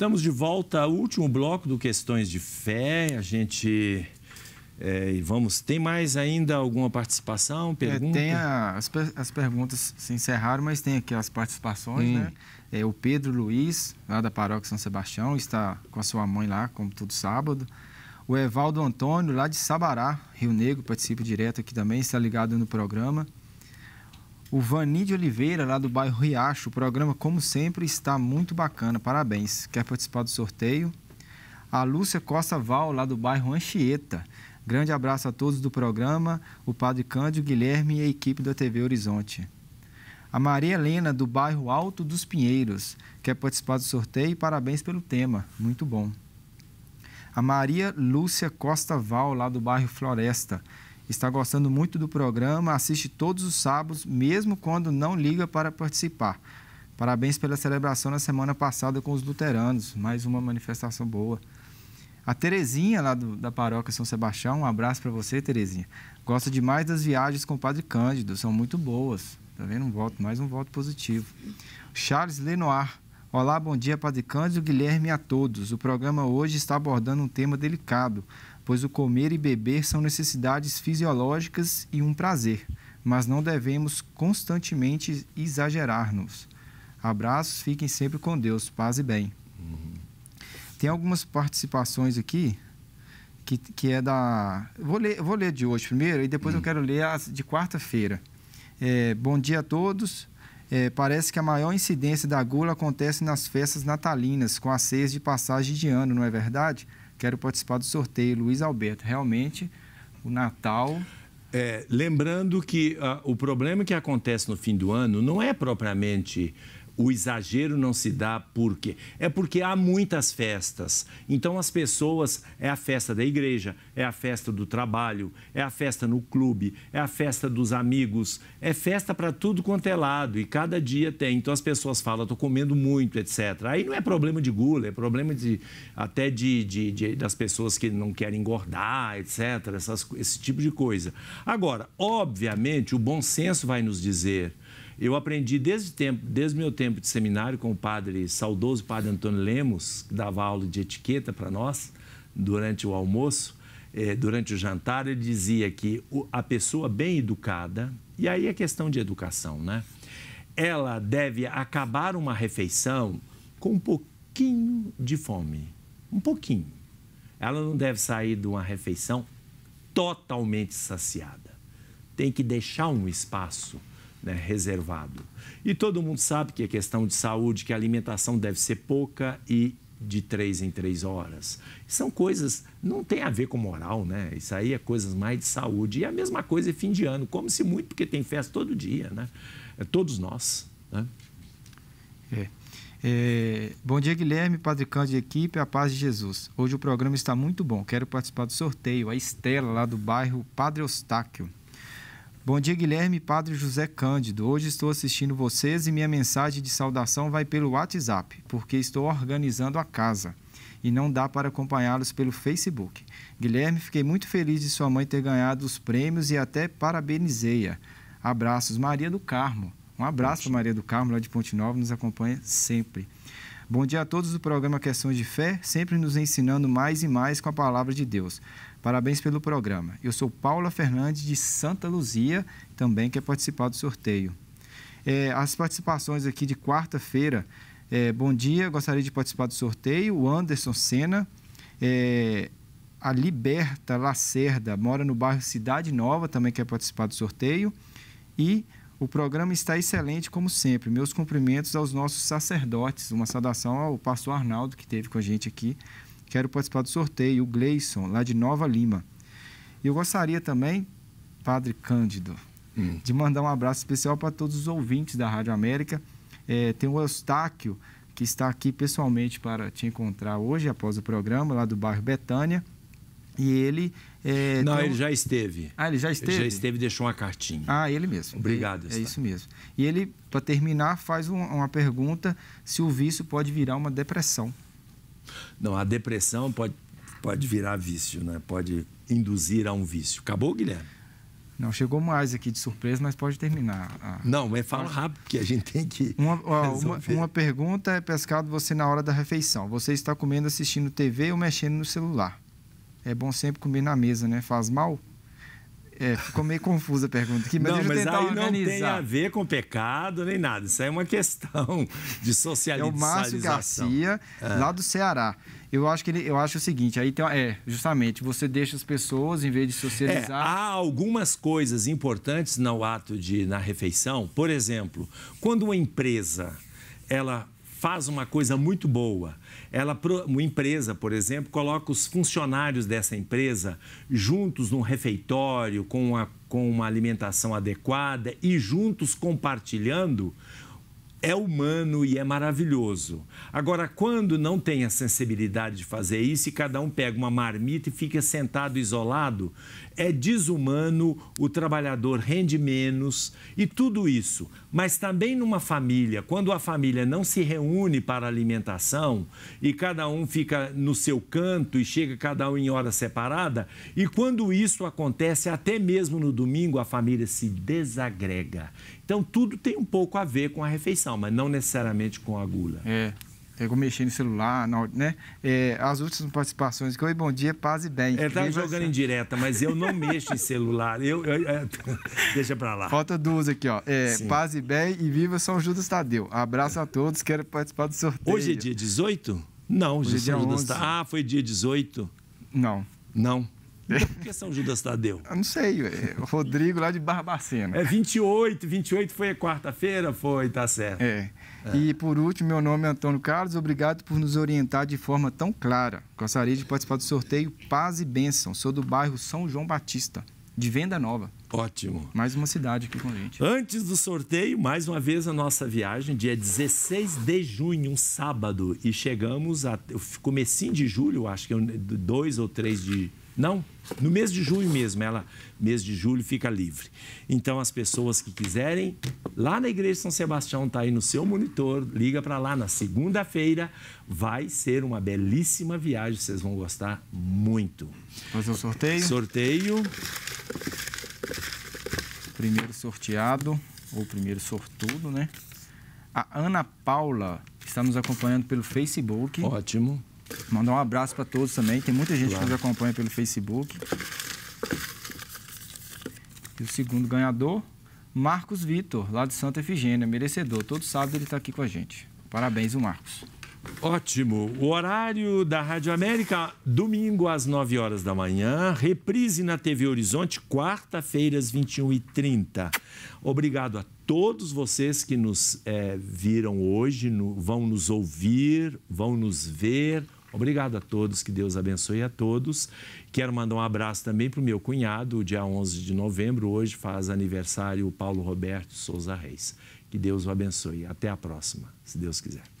Estamos de volta ao último bloco do Questões de Fé. A gente. É, vamos, tem mais ainda alguma participação? É, pergunta? É, tem a, as, as, perguntas se encerraram, mas tem aqui as participações, hum. né? É, o Pedro Luiz, lá da Paróquia São Sebastião, está com a sua mãe lá, como todo sábado. O Evaldo Antônio, lá de Sabará, Rio Negro, participa direto aqui também, está ligado no programa. O Vani de Oliveira, lá do bairro Riacho, o programa, como sempre, está muito bacana. Parabéns. Quer participar do sorteio? A Lúcia Costa Val, lá do bairro Anchieta. Grande abraço a todos do programa, o Padre Cândido, Guilherme e a equipe da TV Horizonte. A Maria Helena, do bairro Alto dos Pinheiros, quer participar do sorteio e parabéns pelo tema. Muito bom. A Maria Lúcia Costa Val, lá do bairro Floresta está gostando muito do programa, assiste todos os sábados, mesmo quando não liga para participar. Parabéns pela celebração na semana passada com os luteranos, mais uma manifestação boa. A Terezinha, lá do, da paróquia São Sebastião, um abraço para você, Terezinha. Gosta demais das viagens com o Padre Cândido, são muito boas. Tá vendo? Um voto, mais um voto positivo. Charles Lenoir. Olá, bom dia, Padre Cândido, Guilherme e a todos. O programa hoje está abordando um tema delicado, pois o comer e beber são necessidades fisiológicas e um prazer, mas não devemos constantemente exagerar-nos. Abraços, fiquem sempre com Deus, paz e bem. Uhum. Tem algumas participações aqui que, que é da. Vou ler, vou ler de hoje primeiro e depois eu uhum. quero ler as de quarta-feira. É, bom dia a todos. É, parece que a maior incidência da gula acontece nas festas natalinas, com as ceias de passagem de ano, não é verdade? quero participar do sorteio. Luiz Alberto, realmente o Natal. É, lembrando que uh, o problema que acontece no fim do ano não é propriamente o exagero não se dá porque é porque há muitas festas. Então as pessoas é a festa da igreja, é a festa do trabalho, é a festa no clube, é a festa dos amigos, é festa para tudo quanto é lado e cada dia tem. Então as pessoas falam, estou comendo muito, etc. Aí não é problema de gula, é problema de até de, de, de das pessoas que não querem engordar, etc. Essas, esse tipo de coisa. Agora, obviamente, o bom senso vai nos dizer eu aprendi desde tempo, desde meu tempo de seminário com o padre saudoso padre Antônio Lemos, que dava aula de etiqueta para nós durante o almoço, eh, durante o jantar, ele dizia que a pessoa bem educada, e aí é questão de educação, né? Ela deve acabar uma refeição com um pouquinho de fome, um pouquinho. Ela não deve sair de uma refeição totalmente saciada. Tem que deixar um espaço né, reservado. E todo mundo sabe que é questão de saúde, que a alimentação deve ser pouca e de três em três horas. São coisas, não tem a ver com moral, né? Isso aí é coisas mais de saúde. E a mesma coisa é fim de ano, come-se muito porque tem festa todo dia, né? É todos nós, né? É. É, bom dia, Guilherme, Padre Cândido e equipe, a paz de Jesus. Hoje o programa está muito bom, quero participar do sorteio. A Estela, lá do bairro Padre Eustáquio. Bom dia, Guilherme Padre José Cândido. Hoje estou assistindo vocês e minha mensagem de saudação vai pelo WhatsApp, porque estou organizando a casa e não dá para acompanhá-los pelo Facebook. Guilherme, fiquei muito feliz de sua mãe ter ganhado os prêmios e até parabenizei-a. Abraços, Maria do Carmo. Um abraço para Maria do Carmo, lá de Ponte Nova, nos acompanha sempre. Bom dia a todos do programa Questões de Fé, sempre nos ensinando mais e mais com a palavra de Deus. Parabéns pelo programa. Eu sou Paula Fernandes, de Santa Luzia, também quer é participar do sorteio. É, as participações aqui de quarta-feira. É, bom dia, gostaria de participar do sorteio. O Anderson Sena. É, a Liberta Lacerda mora no bairro Cidade Nova, também quer participar do sorteio. E o programa está excelente, como sempre. Meus cumprimentos aos nossos sacerdotes. Uma saudação ao pastor Arnaldo, que esteve com a gente aqui. Quero participar do sorteio. O Gleison, lá de Nova Lima. E eu gostaria também, Padre Cândido, hum. de mandar um abraço especial para todos os ouvintes da Rádio América. É, tem o Eustáquio, que está aqui pessoalmente para te encontrar hoje, após o programa, lá do bairro Betânia. E ele. É, Não, tem... ele já esteve. Ah, ele já esteve? Ele já esteve e deixou uma cartinha. Ah, ele mesmo. Obrigado. Ele, é, é isso mesmo. E ele, para terminar, faz um, uma pergunta se o vício pode virar uma depressão. Não, a depressão pode, pode virar vício, né? Pode induzir a um vício. Acabou, Guilherme? Não, chegou mais aqui de surpresa, mas pode terminar. Ah. Não, mas fala rápido, porque a gente tem que. Uma, uma, uma, pergunta é pescado você na hora da refeição. Você está comendo, assistindo TV ou mexendo no celular? É bom sempre comer na mesa, né? Faz mal? É, ficou meio confusa a pergunta aqui, mas não, mas aí organizar. não tem a ver com pecado nem nada. Isso é uma questão de socialização. É o Márcio Garcia, é. lá do Ceará. Eu acho que ele, eu acho o seguinte, aí tem, é, justamente, você deixa as pessoas em vez de socializar. É, há algumas coisas importantes no ato de na refeição. Por exemplo, quando uma empresa ela faz uma coisa muito boa, ela, uma empresa, por exemplo, coloca os funcionários dessa empresa juntos num refeitório, com uma, com uma alimentação adequada e juntos compartilhando, é humano e é maravilhoso. Agora, quando não tem a sensibilidade de fazer isso e cada um pega uma marmita e fica sentado isolado, é desumano, o trabalhador rende menos e tudo isso. Mas também numa família, quando a família não se reúne para alimentação e cada um fica no seu canto e chega cada um em hora separada, e quando isso acontece, até mesmo no domingo, a família se desagrega. Então tudo tem um pouco a ver com a refeição, mas não necessariamente com a gula. É pegou é, mexendo no celular, né? É, as últimas participações que oi, bom dia, paz e bem. Ele é, tá estava jogando em direta, mas eu não mexo em celular. Eu, eu, eu deixa para lá. Falta duas aqui, ó. É, paz e bem e viva São Judas Tadeu. Abraço a todos, quero participar do sorteio. Hoje é dia 18? Não, hoje é dia 11. Tá- ah, foi dia 18? Não. Não por que São Judas Tadeu? Eu não sei, é, o Rodrigo lá de Barbacena. É 28, 28 foi quarta-feira, foi, tá certo. É. é. E por último, meu nome é Antônio Carlos, obrigado por nos orientar de forma tão clara. Gostaria de participar do sorteio Paz e Bênção. Sou do bairro São João Batista, de Venda Nova. Ótimo. Mais uma cidade aqui com a gente. Antes do sorteio, mais uma vez a nossa viagem, dia 16 de junho, um sábado, e chegamos a comecinho de julho, acho que é dois ou três de não, no mês de julho mesmo, ela, mês de julho, fica livre. Então, as pessoas que quiserem, lá na Igreja de São Sebastião, está aí no seu monitor, liga para lá na segunda-feira, vai ser uma belíssima viagem, vocês vão gostar muito. Fazer o sorteio? Sorteio. Primeiro sorteado, ou primeiro sortudo, né? A Ana Paula está nos acompanhando pelo Facebook. Ótimo. Mandar um abraço para todos também. Tem muita gente claro. que nos acompanha pelo Facebook. E o segundo ganhador, Marcos Vitor, lá de Santa Efigênia, merecedor. Todo sábado ele está aqui com a gente. Parabéns, o Marcos. Ótimo. O horário da Rádio América, domingo às 9 horas da manhã, reprise na TV Horizonte, quarta-feira às 21h30. Obrigado a todos vocês que nos é, viram hoje, no, vão nos ouvir, vão nos ver. Obrigado a todos, que Deus abençoe a todos. Quero mandar um abraço também para o meu cunhado, dia 11 de novembro, hoje faz aniversário o Paulo Roberto Souza Reis. Que Deus o abençoe. Até a próxima, se Deus quiser.